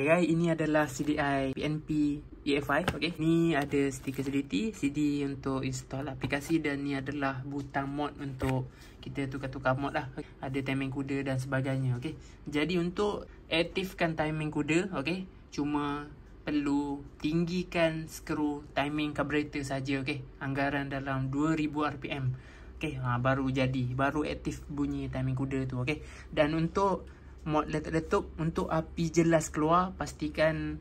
gerai ini adalah CDI PNP EFI okay. ni ada stiker security CD untuk install aplikasi dan ni adalah butang mod untuk kita tukar-tukar mod lah ada timing kuda dan sebagainya okay. jadi untuk aktifkan timing kuda okay, cuma perlu tinggikan skru timing carburetor saja okay. anggaran dalam 2000 rpm okay. ha, baru jadi baru aktif bunyi timing kuda tu okay. dan untuk mod letup-letup untuk api jelas keluar pastikan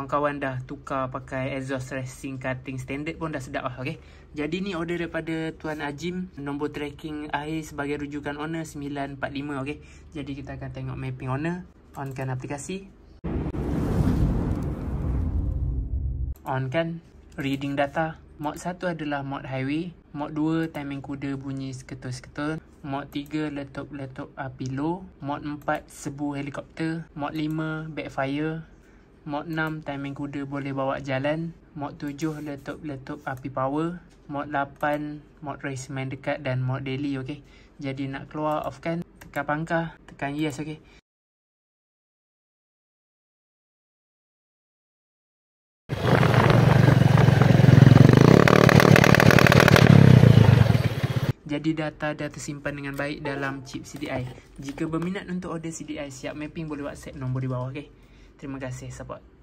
kawan-kawan dah tukar pakai exhaust racing cutting standard pun dah sedap lah okay. jadi ni order daripada Tuan Ajim nombor tracking air sebagai rujukan owner 945 okay. jadi kita akan tengok mapping owner onkan aplikasi onkan reading data mod 1 adalah mod highway mod 2 timing kuda bunyi seketul-seketul Mod 3 letup-letup api ah, low. Mod 4 sebu helikopter. Mod 5 backfire. Mod 6 timing kuda boleh bawa jalan. Mod 7 letup-letup ah, api power. Mod 8 mod race main dekat dan mod daily okey. Jadi nak keluar off kan tekan pangkah, tekan yes okey. jadi data dah tersimpan dengan baik dalam chip CDI. Jika berminat untuk order CDI, siap mapping boleh WhatsApp nombor di bawah, okay? Terima kasih support.